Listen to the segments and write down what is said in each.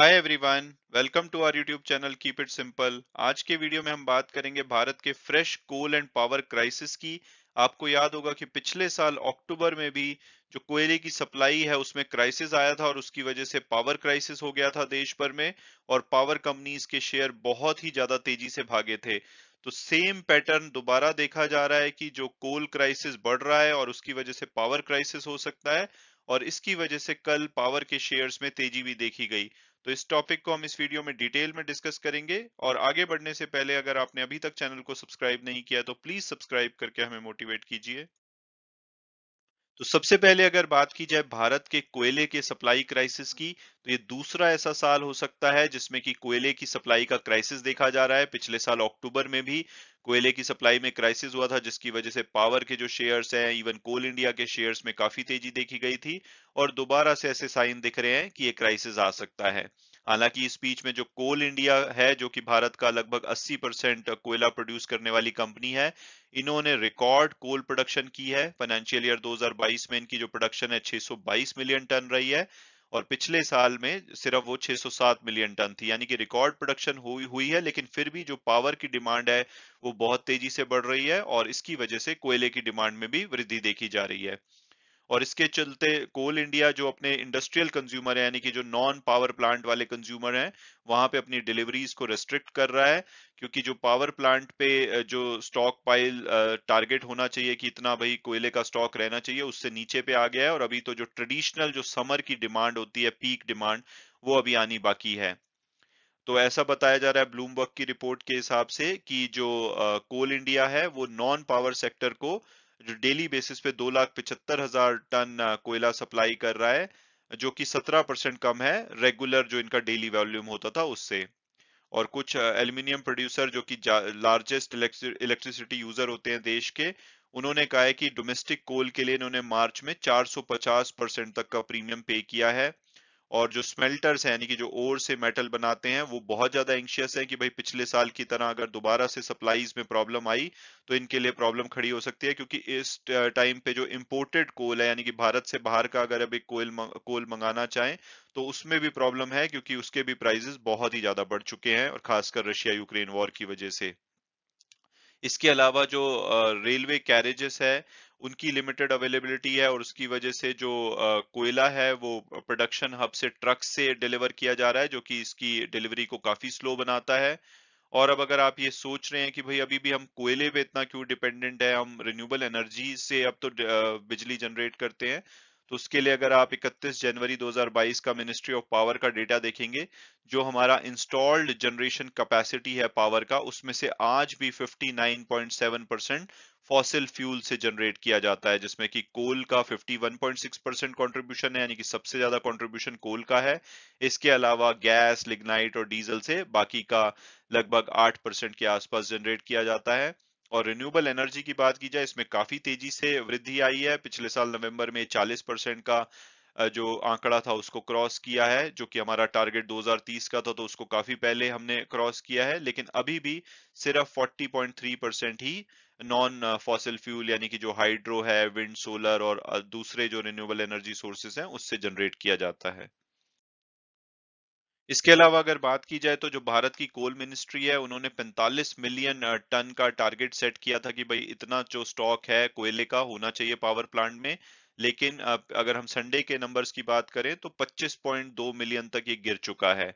hi everyone welcome to our YouTube channel keep it simple आज के video में हम बात करेंगे भारत के fresh coal and power crisis की आपको याद होगा कि पिछले साल अक्टूबर में भी जो कोयले की सप्लाई है उसमें क्राइसिस आया था और उसकी वजह से पावर क्राइसिस हो गया था देश भर में और पावर कंपनीज के शेयर बहुत ही ज्यादा तेजी से भागे थे तो सेम पैटर्न दोबारा देखा जा रहा है कि जो कोल क्राइसिस बढ़ रहा है और उसकी वजह से पावर क्राइसिस हो सकता है और इसकी वजह से कल पावर के शेयर्स में तेजी भी देखी गई तो इस टॉपिक को हम इस वीडियो में डिटेल में डिस्कस करेंगे और आगे बढ़ने से पहले अगर आपने अभी तक चैनल को सब्सक्राइब नहीं किया तो प्लीज सब्सक्राइब करके हमें मोटिवेट कीजिए तो सबसे पहले अगर बात की जाए भारत के कोयले के सप्लाई क्राइसिस की तो ये दूसरा ऐसा साल हो सकता है जिसमें कि कोयले की सप्लाई का क्राइसिस देखा जा रहा है पिछले साल अक्टूबर में भी कोयले की सप्लाई में क्राइसिस हुआ था जिसकी वजह से पावर के जो शेयर्स हैं इवन कोल इंडिया के शेयर्स में काफी तेजी देखी गई थी और दोबारा से ऐसे साइन दिख रहे हैं कि ये क्राइसिस आ सकता है हालांकि इस बीच में जो कोल इंडिया है जो कि भारत का लगभग 80 परसेंट कोयला प्रोड्यूस करने वाली कंपनी है इन्होंने रिकॉर्ड कोल प्रोडक्शन की है फाइनेंशियल ईयर 2022 में इनकी जो प्रोडक्शन है 622 मिलियन टन रही है और पिछले साल में सिर्फ वो 607 मिलियन टन थी यानी कि रिकॉर्ड प्रोडक्शन हुई हुई है लेकिन फिर भी जो पावर की डिमांड है वो बहुत तेजी से बढ़ रही है और इसकी वजह से कोयले की डिमांड में भी वृद्धि देखी जा रही है और इसके चलते कोल इंडिया जो अपने इंडस्ट्रियल कंज्यूमर है यानी कि जो नॉन पावर प्लांट वाले कंज्यूमर हैं वहां पे अपनी डिलीवरीज को रेस्ट्रिक्ट कर रहा है क्योंकि जो पावर प्लांट पे जो स्टॉक पाइल टारगेट होना चाहिए कि इतना भाई कोयले का स्टॉक रहना चाहिए उससे नीचे पे आ गया है और अभी तो जो ट्रेडिशनल जो समर की डिमांड होती है पीक डिमांड वो अभी आनी बाकी है तो ऐसा बताया जा रहा है ब्लूमबर्ग की रिपोर्ट के हिसाब से कि जो कोल इंडिया है वो नॉन पावर सेक्टर को जो डेली बेसिस पे दो लाख पिछहत्तर हजार टन कोयला सप्लाई कर रहा है जो कि 17 परसेंट कम है रेगुलर जो इनका डेली वॉल्यूम होता था उससे और कुछ एल्यूमिनियम प्रोड्यूसर जो कि लार्जेस्ट इलेक्ट्रिसिटी यूजर होते हैं देश के उन्होंने कहा है कि डोमेस्टिक कोल के लिए इन्होंने मार्च में 450 परसेंट तक का प्रीमियम पे किया है और जो स्मेल्टर्स हैं यानी कि जो ओर से मेटल बनाते हैं वो बहुत ज्यादा एंशियस है कि भाई पिछले साल की तरह अगर दोबारा से सप्लाईज में प्रॉब्लम आई तो इनके लिए प्रॉब्लम खड़ी हो सकती है क्योंकि इस टाइम पे जो इम्पोर्टेड कोल है यानी कि भारत से बाहर का अगर अभी कोल कोल मंगाना चाहें तो उसमें भी प्रॉब्लम है क्योंकि उसके भी प्राइजेस बहुत ही ज्यादा बढ़ चुके हैं और खासकर रशिया यूक्रेन वॉर की वजह से इसके अलावा जो रेलवे कैरेजेस है उनकी लिमिटेड अवेलेबिलिटी है और उसकी वजह से जो कोयला है वो प्रोडक्शन हब से ट्रक से डिलीवर किया जा रहा है जो कि इसकी डिलीवरी को काफी स्लो बनाता है और अब अगर आप ये सोच रहे हैं कि भाई अभी भी हम कोयले पे इतना क्यों डिपेंडेंट है हम रिन्यूएबल एनर्जी से अब तो बिजली जनरेट करते हैं तो उसके लिए अगर आप 31 जनवरी 2022 का मिनिस्ट्री ऑफ पावर का डेटा देखेंगे जो हमारा इंस्टॉल्ड जनरेशन कैपेसिटी है पावर का उसमें से आज भी 59.7 परसेंट फॉसिल फ्यूल से जनरेट किया जाता है जिसमें कि कोल का 51.6 परसेंट कॉन्ट्रीब्यूशन है यानी कि सबसे ज्यादा कॉन्ट्रीब्यूशन कोल का है इसके अलावा गैस लिग्नाइट और डीजल से बाकी का लगभग आठ परसेंट के आसपास जनरेट किया जाता है और रिन्यूएबल एनर्जी की बात की जाए इसमें काफी तेजी से वृद्धि आई है पिछले साल नवंबर में 40 परसेंट का जो आंकड़ा था उसको क्रॉस किया है जो कि हमारा टारगेट 2030 का था तो उसको काफी पहले हमने क्रॉस किया है लेकिन अभी भी सिर्फ 40.3 परसेंट ही नॉन फॉसिल फ्यूल यानी कि जो हाइड्रो है विंड सोलर और दूसरे जो रिन्यूएबल एनर्जी सोर्सेस हैं उससे जनरेट किया जाता है इसके अलावा अगर बात की जाए तो जो भारत की कोल मिनिस्ट्री है उन्होंने 45 मिलियन टन का टारगेट सेट किया था कि भाई इतना जो स्टॉक है कोयले का होना चाहिए पावर प्लांट में लेकिन अगर हम संडे के नंबर्स की बात करें तो 25.2 मिलियन तक ये गिर चुका है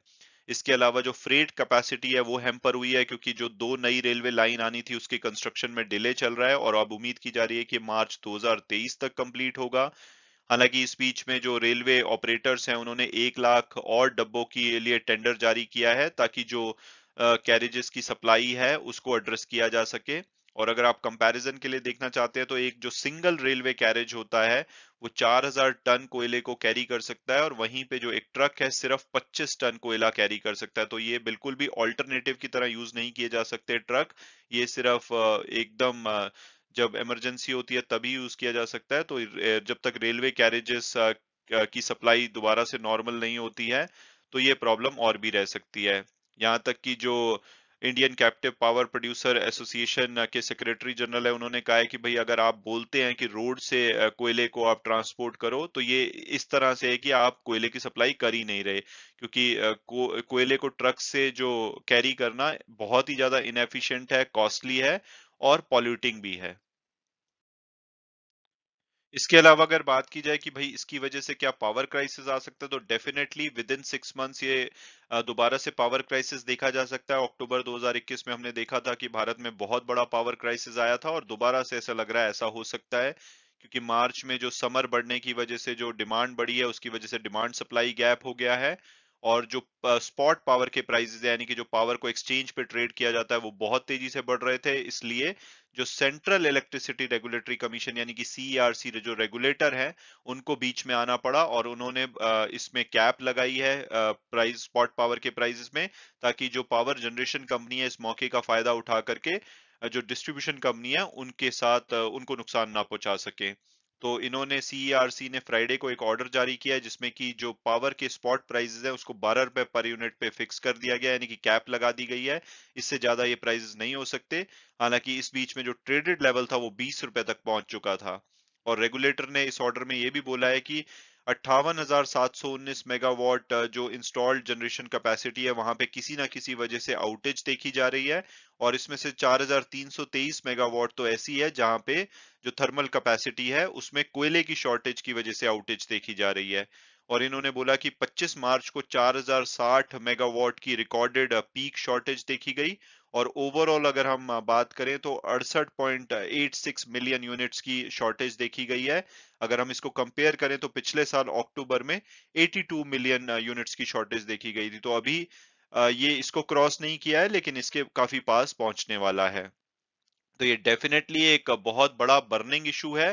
इसके अलावा जो फ्रेट कैपेसिटी है वो हैम्पर हुई है क्योंकि जो दो नई रेलवे लाइन आनी थी उसके कंस्ट्रक्शन में डिले चल रहा है और अब उम्मीद की जा रही है कि मार्च 2023 तक कंप्लीट होगा हालांकि इस बीच में जो रेलवे ऑपरेटर्स हैं उन्होंने एक लाख और डब्बों के लिए टेंडर जारी किया है ताकि जो कैरेजेस की सप्लाई है उसको एड्रेस किया जा सके और अगर आप कंपैरिजन के लिए देखना चाहते हैं तो एक जो सिंगल रेलवे कैरेज होता है वो 4000 टन कोयले को कैरी कर सकता है और वहीं पे जो एक ट्रक है सिर्फ 25 टन कोयला कैरी कर सकता है तो ये बिल्कुल भी ऑल्टरनेटिव की तरह यूज नहीं किए जा सकते ट्रक ये सिर्फ एकदम जब इमरजेंसी होती है तभी यूज किया जा सकता है तो जब तक रेलवे कैरेजेस की सप्लाई दोबारा से नॉर्मल नहीं होती है तो ये प्रॉब्लम और भी रह सकती है यहाँ तक कि जो Indian captive power producer association के सेक्रेटरी जनरल है उन्होंने कहा है कि भाई अगर आप बोलते हैं कि रोड से कोयले को आप ट्रांसपोर्ट करो तो ये इस तरह से है कि आप कोयले की सप्लाई कर ही नहीं रहे क्योंकि को, कोयले को ट्रक से जो कैरी करना बहुत ही ज्यादा इनएफिशिएंट है कॉस्टली है और पॉल्यूटिंग भी है इसके अलावा अगर बात की जाए कि भाई इसकी वजह से क्या पावर क्राइसिस आ सकता है तो definitely within six months ये दोबारा से पावर क्राइसिस देखा जा सकता है अक्टूबर 2021 में हमने देखा था कि भारत में बहुत बड़ा पावर क्राइसिस आया था और दोबारा से ऐसा लग रहा है ऐसा हो सकता है क्योंकि मार्च में जो समर बढ़ने की वजह से जो डिमांड बढ़ी है उसकी वजह से डिमांड सप्लाई गैप हो गया है और जो स्पॉट पावर के प्राइसेस यानी कि जो पावर को एक्सचेंज पे ट्रेड किया जाता है वो बहुत तेजी से बढ़ रहे थे इसलिए जो सेंट्रल इलेक्ट्रिसिटी रेगुलेटरी कमीशन यानी कि सीईआरसी e जो रेगुलेटर हैं उनको बीच में आना पड़ा और उन्होंने इसमें कैप लगाई है प्राइस स्पॉट पावर के प्राइजेस में ताकि जो पावर जनरेशन कंपनी है इस मौके का फायदा उठा करके जो डिस्ट्रीब्यूशन कंपनी है उनके साथ उनको नुकसान ना पहुंचा सके तो इन्होंने सीईआरसी e ने फ्राइडे को एक ऑर्डर जारी किया है जिसमें कि जो पावर के स्पॉट प्राइजेस है उसको बारह रुपए पर यूनिट पे फिक्स कर दिया गया यानी कि कैप लगा दी गई है इससे ज्यादा ये प्राइजेस नहीं हो सकते हालांकि इस बीच में जो ट्रेडेड लेवल था वो बीस रुपए तक पहुंच चुका था और रेगुलेटर ने इस ऑर्डर में ये भी बोला है कि अट्ठावन मेगावाट जो इंस्टॉल्ड जनरेशन कैपेसिटी है वहां पे किसी ना किसी वजह से आउटेज देखी जा रही है और इसमें से 4323 मेगावाट तो ऐसी है जहां पे जो थर्मल कैपेसिटी है उसमें कोयले की शॉर्टेज की वजह से आउटेज देखी जा रही है और इन्होंने बोला कि 25 मार्च को 4060 मेगावाट की रिकॉर्डेड पीक शॉर्टेज देखी गई और ओवरऑल अगर हम बात करें तो अड़सठ point eight six million units की शॉर्टेज देखी गई है अगर हम इसको कंपेयर करें तो पिछले साल अक्टूबर में 82 मिलियन यूनिट्स की शॉर्टेज देखी गई थी तो अभी ये इसको क्रॉस नहीं किया है लेकिन इसके काफी पास पहुंचने वाला है तो ये डेफिनेटली एक बहुत बड़ा बर्निंग इशू है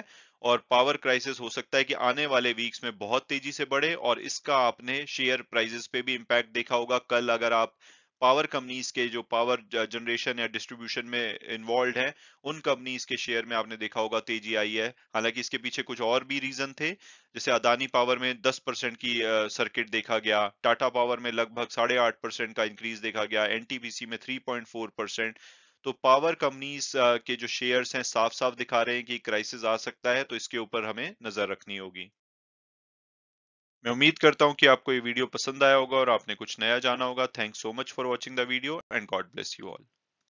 और पावर क्राइसिस हो सकता है कि आने वाले वीक्स में बहुत तेजी से बढ़े और इसका आपने शेयर प्राइसेस पे भी इम्पैक्ट देखा होगा कल अगर आप पावर कंपनीज के जो पावर जनरेशन या डिस्ट्रीब्यूशन में इन्वॉल्व है उन कंपनीज के शेयर में आपने देखा होगा तेजी आई है हालांकि इसके पीछे कुछ और भी रीजन थे जैसे अदानी पावर में 10 परसेंट की सर्किट देखा गया टाटा पावर में लगभग साढ़े आठ परसेंट का इंक्रीज देखा गया एनटीपीसी में 3.4 परसेंट तो पावर कंपनीज के जो शेयर्स हैं साफ साफ दिखा रहे हैं कि क्राइसिस आ सकता है तो इसके ऊपर हमें नजर रखनी होगी मैं उम्मीद करता हूं कि आपको ये वीडियो पसंद आया होगा और आपने कुछ नया जाना होगा thank so much for watching the video and God bless you all